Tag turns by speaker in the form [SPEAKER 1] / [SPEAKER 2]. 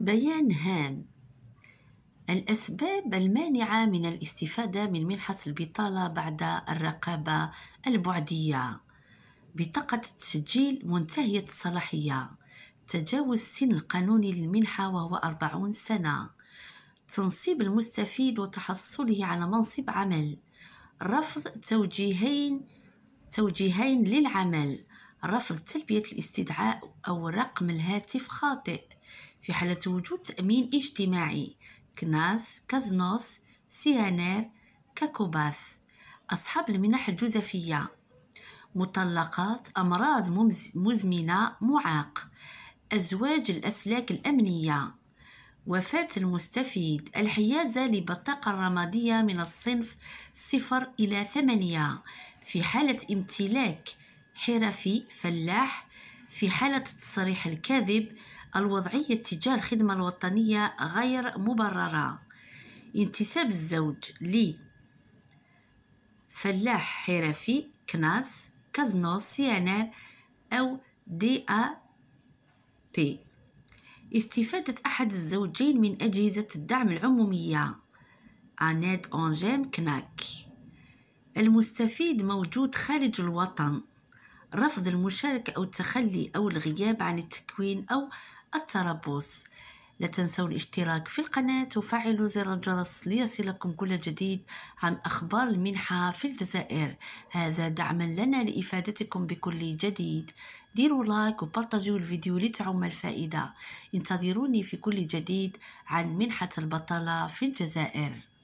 [SPEAKER 1] بيان هام الأسباب المانعة من الاستفادة من منحة البطالة بعد الرقابة البعدية بطاقة التسجيل منتهية الصلاحية تجاوز السن القانوني للمنحة وهو أربعون سنة تنصيب المستفيد وتحصله على منصب عمل رفض توجيهين توجيهين للعمل رفض تلبية الاستدعاء أو رقم الهاتف خاطئ في حالة وجود تأمين اجتماعي كناس كازنوس سيانير كاكوباث أصحاب المنح الجزفية مطلقات أمراض مزمنة معاق أزواج الأسلاك الأمنية وفاة المستفيد الحيازة لبطاقة رمادية من الصنف صفر إلى ثمانية في حالة امتلاك حرفي فلاح في حالة تصريح الكاذب الوضعية تجاه الخدمة الوطنية غير مبررة انتساب الزوج لي فلاح حرفي كناس كازنوس سيانير أو دي أ إيه بي استفادة أحد الزوجين من أجهزة الدعم العمومية أناد أونجيم كناك المستفيد موجود خارج الوطن رفض المشاركة أو التخلي أو الغياب عن التكوين أو التربص لا تنسوا الاشتراك في القناة وفعلوا زر الجرس ليصلكم كل جديد عن أخبار المنحة في الجزائر هذا دعما لنا لإفادتكم بكل جديد ديروا لايك وبرتجوا الفيديو لتعم الفائدة انتظروني في كل جديد عن منحة البطلة في الجزائر